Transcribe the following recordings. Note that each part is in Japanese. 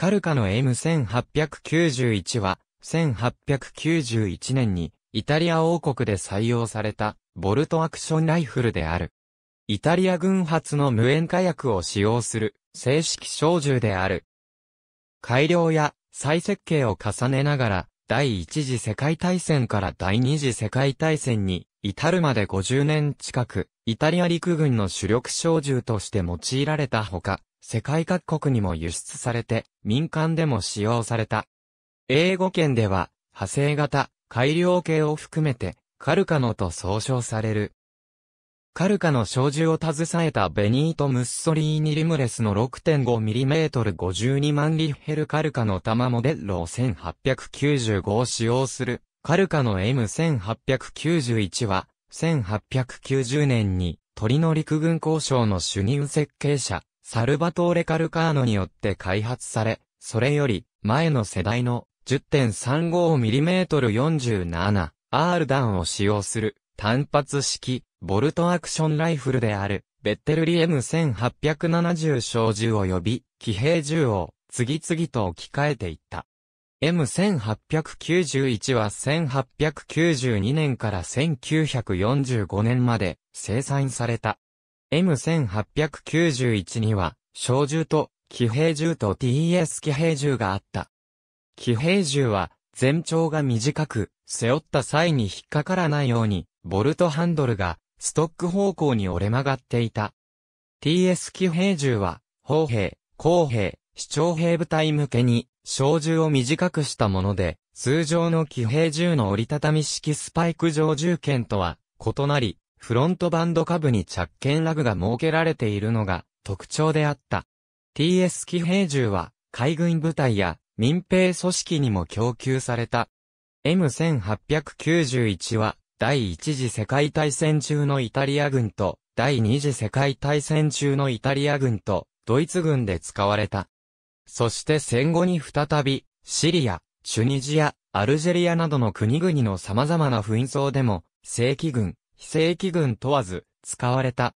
カルカの M1891 は、1891年に、イタリア王国で採用された、ボルトアクションライフルである。イタリア軍発の無塩火薬を使用する、正式小銃である。改良や再設計を重ねながら、第一次世界大戦から第二次世界大戦に至るまで50年近く、イタリア陸軍の主力小銃として用いられたほか、世界各国にも輸出されて、民間でも使用された。英語圏では、派生型、改良系を含めて、カルカノと総称される。カルカの小銃を携えたベニート・ムッソリーニ・リムレスの 6.5mm52 万リッヘルカルカの弾モデルを1895を使用するカルカの M1891 は、1890年に鳥の陸軍交渉の主任設計者、サルバトーレ・カルカーノによって開発され、それより前の世代の 10.35mm47R 弾を使用する単発式ボルトアクションライフルであるベッテルリ M1870 小銃及び騎兵銃を次々と置き換えていった。M1891 は1892年から1945年まで生産された。M1891 には、小銃と、騎兵銃と TS 騎兵銃があった。騎兵銃は、全長が短く、背負った際に引っかからないように、ボルトハンドルが、ストック方向に折れ曲がっていた。TS 騎兵銃は、砲兵、後兵、視聴兵部隊向けに、小銃を短くしたもので、通常の騎兵銃の折りたたみ式スパイク上銃剣とは異なり、フロントバンド下部に着剣ラグが設けられているのが特徴であった。TS 騎兵銃は海軍部隊や民兵組織にも供給された。M1891 は第一次世界大戦中のイタリア軍と第二次世界大戦中のイタリア軍とドイツ軍で使われた。そして戦後に再び、シリア、チュニジア、アルジェリアなどの国々の様々な紛争でも、正規軍、非正規軍問わず、使われた。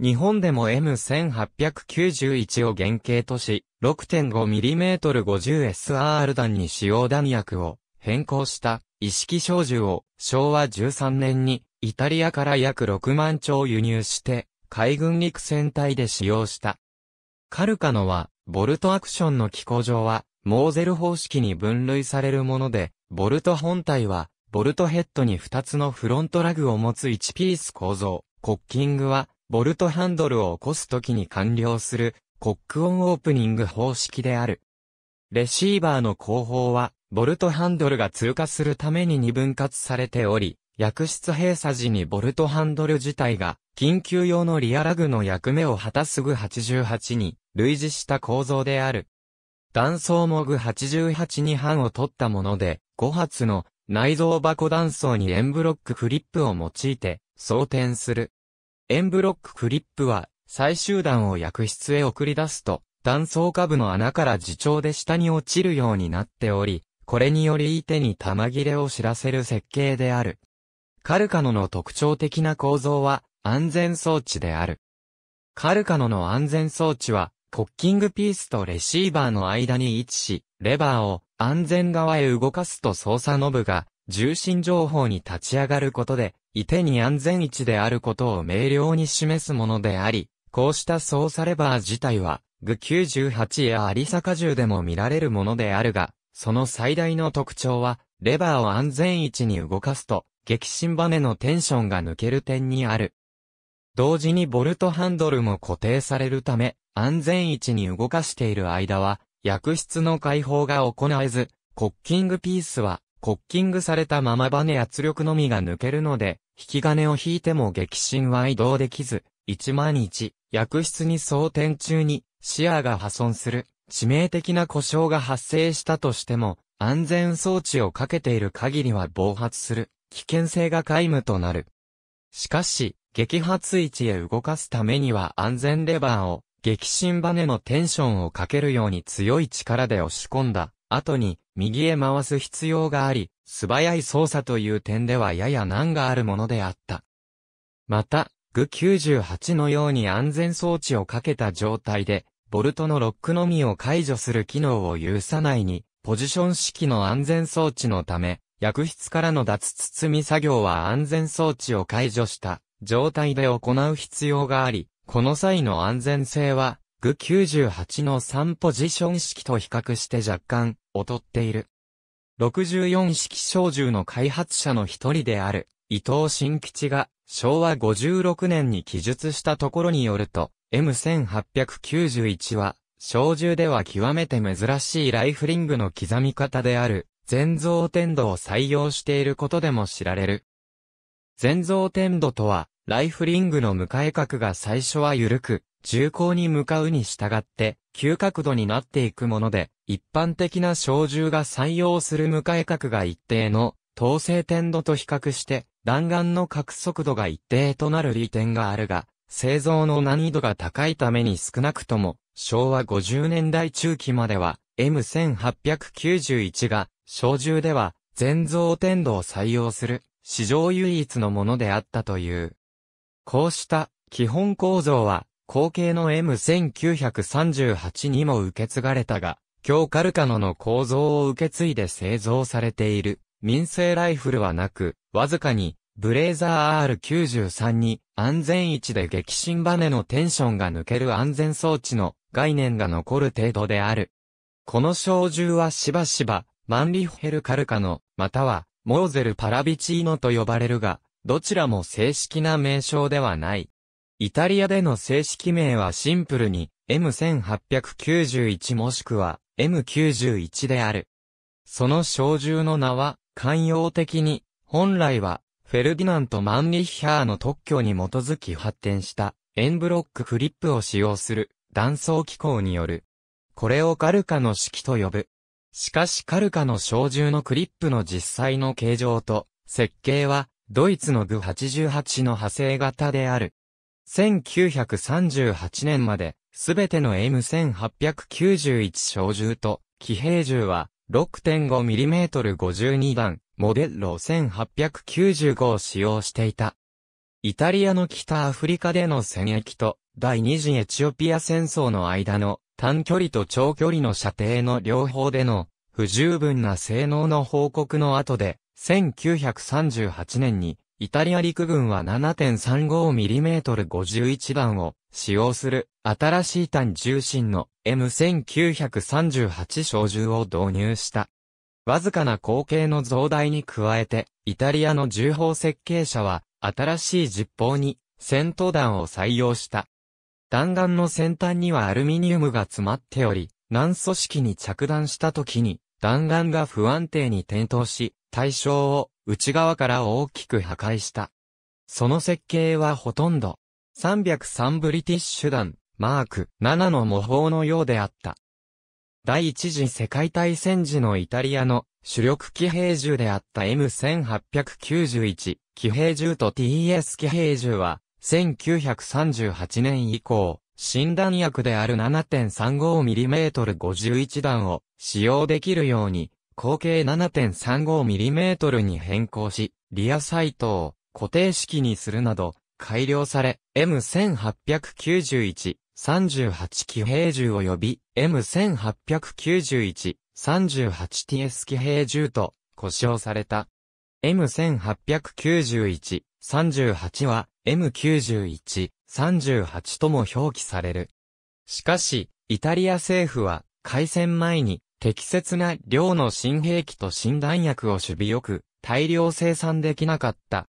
日本でも M1891 を原型とし、6.5mm50SR 弾に使用弾薬を変更した意識小銃を昭和13年にイタリアから約6万丁輸入して海軍陸戦隊で使用した。カルカノはボルトアクションの機構上は、モーゼル方式に分類されるもので、ボルト本体は、ボルトヘッドに2つのフロントラグを持つ1ピース構造。コッキングは、ボルトハンドルを起こすときに完了する、コックオンオープニング方式である。レシーバーの後方は、ボルトハンドルが通過するために2分割されており、薬室閉鎖時にボルトハンドル自体が、緊急用のリアラグの役目を果たすぐ88に、類似した構造である。断層モグ88に半を取ったもので、5発の内蔵箱断層に円ブロックフリップを用いて装填する。円ブロックフリップは最終段を薬室へ送り出すと、断層下部の穴から自重で下に落ちるようになっており、これにより手に玉切れを知らせる設計である。カルカノの特徴的な構造は安全装置である。カルカノの安全装置はコッキングピースとレシーバーの間に位置し、レバーを安全側へ動かすと操作ノブが重心情報に立ち上がることで、いてに安全位置であることを明瞭に示すものであり、こうした操作レバー自体は、グ98や有坂銃でも見られるものであるが、その最大の特徴は、レバーを安全位置に動かすと、激震バネのテンションが抜ける点にある。同時にボルトハンドルも固定されるため、安全位置に動かしている間は、薬室の解放が行えず、コッキングピースは、コッキングされたままバネ圧力のみが抜けるので、引き金を引いても激震は移動できず、1万日、薬室に装填中に、視野が破損する、致命的な故障が発生したとしても、安全装置をかけている限りは暴発する、危険性が皆無となる。しかし、激発位置へ動かすためには安全レバーを、激震バネのテンションをかけるように強い力で押し込んだ後に右へ回す必要があり、素早い操作という点ではやや難があるものであった。また、グ98のように安全装置をかけた状態で、ボルトのロックのみを解除する機能を有さないに、ポジション式の安全装置のため、薬室からの脱包み作業は安全装置を解除した状態で行う必要があり、この際の安全性は、グ98の3ポジション式と比較して若干、劣っている。64式小銃の開発者の一人である、伊藤新吉が、昭和56年に記述したところによると、M1891 は、小銃では極めて珍しいライフリングの刻み方である、全蔵天度を採用していることでも知られる。全蔵天度とは、ライフリングの向かい角が最初は緩く、重厚に向かうに従って、急角度になっていくもので、一般的な小銃が採用する向かい角が一定の、統制点度と比較して、弾丸の角速度が一定となる利点があるが、製造の難易度が高いために少なくとも、昭和50年代中期までは、M1891 が、小銃では、全蔵天度を採用する、史上唯一のものであったという。こうした基本構造は後継の M1938 にも受け継がれたが、強カルカノの構造を受け継いで製造されている民生ライフルはなく、わずかにブレーザー R93 に安全位置で激震バネのテンションが抜ける安全装置の概念が残る程度である。この小銃はしばしばマンリフヘルカルカノ、またはモーゼルパラビチーノと呼ばれるが、どちらも正式な名称ではない。イタリアでの正式名はシンプルに M1891 もしくは M91 である。その小銃の名は、慣用的に、本来は、フェルディナント・マンリッヒャーの特許に基づき発展した、エンブロックフリップを使用する、断層機構による。これをカルカの式と呼ぶ。しかしカルカの小銃のクリップの実際の形状と、設計は、ドイツのグ88の派生型である。1938年まで、すべての M1891 小銃と、騎兵銃は、6.5mm52 弾、モデロ1895を使用していた。イタリアの北アフリカでの戦役と、第二次エチオピア戦争の間の短距離と長距離の射程の両方での不十分な性能の報告の後で1938年に、イタリア陸軍は 7.35mm51 弾を使用する新しい単重心の M1938 小銃を導入した。わずかな口径の増大に加えて、イタリアの銃砲設計者は新しい実砲に戦闘弾を採用した。弾丸の先端にはアルミニウムが詰まっており、軟組織に着弾した時に弾丸が不安定に点灯し、対象を内側から大きく破壊した。その設計はほとんど303ブリティッシュ団マーク7の模倣のようであった。第一次世界大戦時のイタリアの主力騎兵銃であった M1891 騎兵銃と TS 騎兵銃は1938年以降診断薬である 7.35mm51 弾を使用できるように口径 7.35mm に変更し、リアサイトを固定式にするなど、改良され、M1891、38機兵銃及び M1891、38TS 機兵銃と呼称された。M1891、38は M91、38とも表記される。しかし、イタリア政府は開戦前に適切な量の新兵器と新弾薬を守備よく、大量生産できなかった。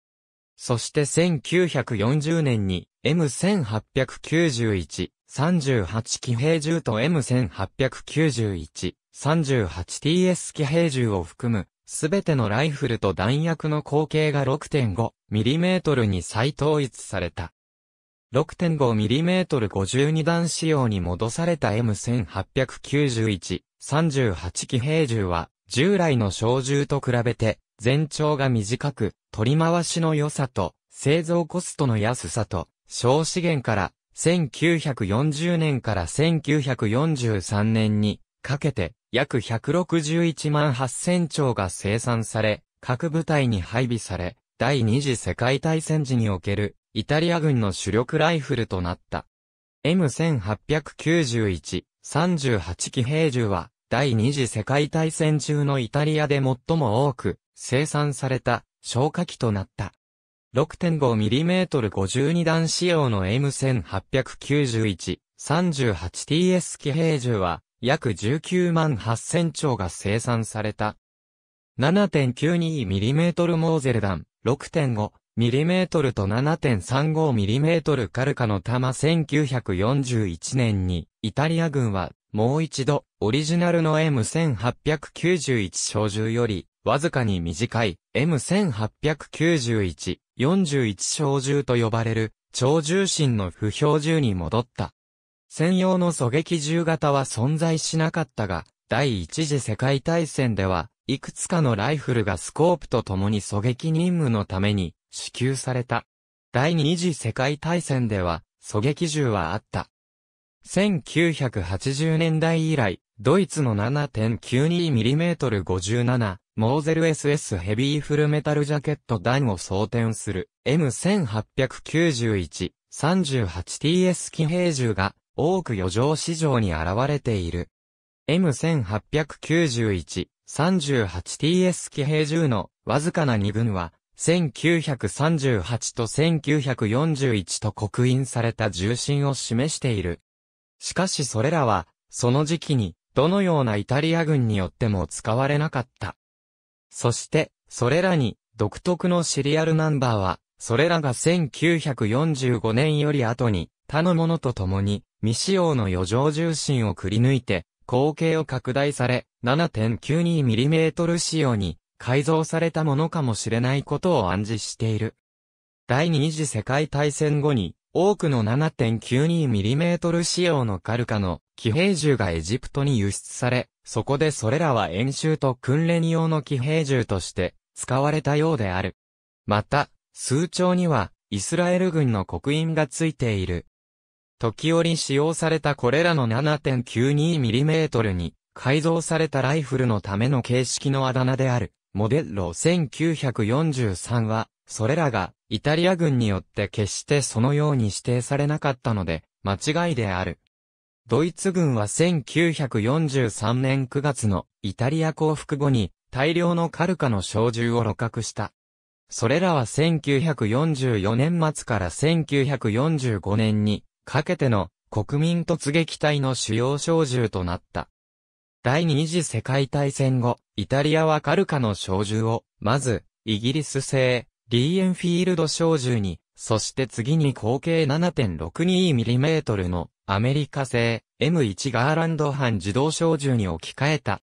そして1940年に M1891、38機兵銃と M1891、38TS 機兵銃を含む、すべてのライフルと弾薬の口径が 6.5mm に再統一された。6.5mm52 弾仕様に戻された M1891、38機兵銃は、従来の小銃と比べて、全長が短く、取り回しの良さと、製造コストの安さと、小資源から、1940年から1943年にかけて約161万8000丁が生産され、各部隊に配備され、第二次世界大戦時におけるイタリア軍の主力ライフルとなった。M1891、38騎兵銃は第二次世界大戦中のイタリアで最も多く生産された消火器となった。6.5mm52 弾仕様の M1891-38TS 機兵銃は約19万8000丁が生産された。7.92mm モーゼル弾 6.5mm と 7.35mm カルカの弾1941年にイタリア軍はもう一度、オリジナルの M1891 小銃より、わずかに短い M1891、41小銃と呼ばれる、超重心の不標銃に戻った。専用の狙撃銃型は存在しなかったが、第一次世界大戦では、いくつかのライフルがスコープと共に狙撃任務のために支給された。第二次世界大戦では狙撃銃はあった。1980年代以来、ドイツの 7.92mm57、モーゼル SS ヘビーフルメタルジャケット弾を装填する M1891-38TS 機兵銃が多く余剰市場に現れている。M1891-38TS 機兵銃のわずかな2軍は、1938と1941と刻印された重心を示している。しかしそれらは、その時期に、どのようなイタリア軍によっても使われなかった。そして、それらに、独特のシリアルナンバーは、それらが1945年より後に、他のものと共に、未使用の余剰重心をくり抜いて、口径を拡大され、7.92mm 仕様に改造されたものかもしれないことを暗示している。第二次世界大戦後に、多くの 7.92mm 仕様のカルカの騎兵銃がエジプトに輸出され、そこでそれらは演習と訓練用の騎兵銃として使われたようである。また、数丁にはイスラエル軍の刻印がついている。時折使用されたこれらの 7.92mm に改造されたライフルのための形式のあだ名である、モデロ1943は、それらがイタリア軍によって決してそのように指定されなかったので、間違いである。ドイツ軍は1943年9月のイタリア降伏後に大量のカルカの小銃を露獲した。それらは1944年末から1945年にかけての国民突撃隊の主要小銃となった。第二次世界大戦後、イタリアはカルカの小銃を、まず、イギリス製、リーエンフィールド小銃に、そして次に口径 7.62mm のアメリカ製 M1 ガーランド半自動小銃に置き換えた。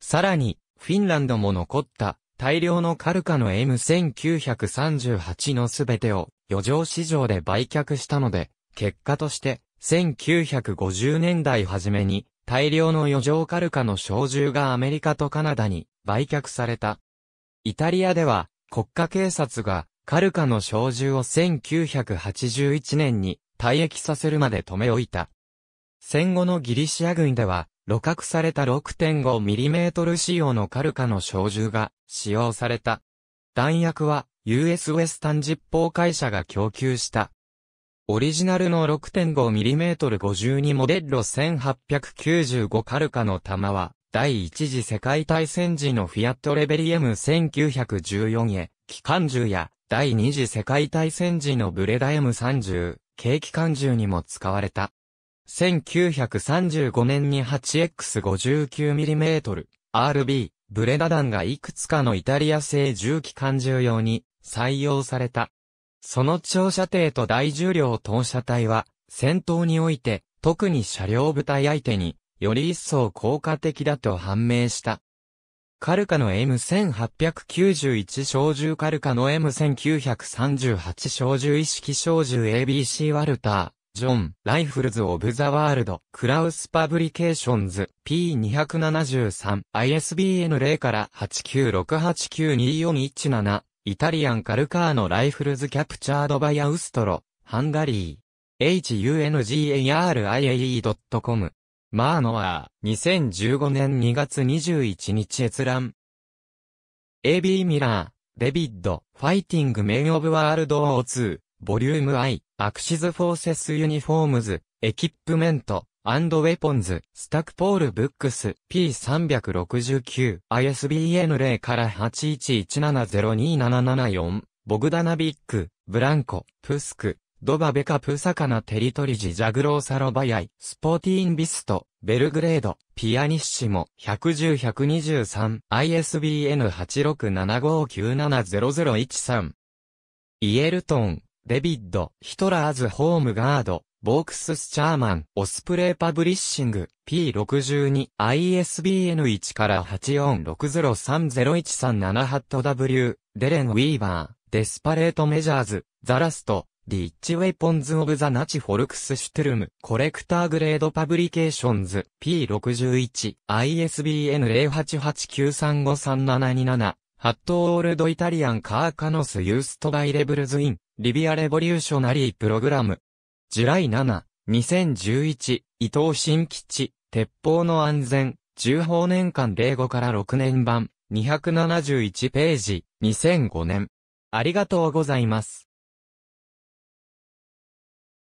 さらに、フィンランドも残った大量のカルカの M1938 のすべてを余剰市場で売却したので、結果として1950年代初めに大量の余剰カルカの小銃がアメリカとカナダに売却された。イタリアでは国家警察がカルカの小銃を1981年に退役させるまで止め置いた。戦後のギリシア軍では、露覚された 6.5mm 仕様のカルカの小銃が使用された。弾薬は US ウェスタン実砲会社が供給した。オリジナルの 6.5mm52 モデル1895カルカの弾は第一次世界大戦時のフィアットレベリエム1914へ、機関銃や、第二次世界大戦時のブレダ M30、軽機関銃にも使われた。1935年に 8X59mm、RB、ブレダ弾がいくつかのイタリア製重機関銃用に採用された。その長射程と大重量投射体は、戦闘において、特に車両部隊相手により一層効果的だと判明した。カルカの M1891 小銃カルカの M1938 小銃意識小銃 ABC ワルター、ジョン、ライフルズ・オブ・ザ・ワールド、クラウス・パブリケーションズ、P273、ISBN 0から8 9 6 8 9 2 4 1 7イタリアン・カルカーのライフルズ・キャプチャード・バイ・アウストロ、ハンガリー、hungaria.com マーノアー、2015年2月21日閲覧。AB ミラー、デビッド、ファイティングメインオブワールドオ O2、ボリュームアイ、アクシズフォーセスユニフォームズ、エキップメント、アンドウェポンズ、スタックポールブックス、P369、ISBN 0から81170277774、ボグダナビック、ブランコ、プスク、ドバベカプサカナテリトリジジャグローサロバヤイ、スポーティーンビスト、ベルグレード、ピアニッシモ、110-123、ISBN8675970013。イエルトン、デビッド、ヒトラーズホームガード、ボークススチャーマン、オスプレイパブリッシング、P62、ISBN1 から8460301378 w デレン・ウィーバー、デスパレート・メジャーズ、ザ・ラスト、リッチウェポンズオブザナチフォルクスシュトゥルム、コレクターグレードパブリケーションズ、P61、ISBN 0889353727、ハットオールドイタリアンカーカノスユーストバイレブルズイン、リビアレボリューショナリープログラム。ジュライ7、2011、伊藤新吉、鉄砲の安全、十5年間05から6年版、271ページ、2005年。ありがとうございます。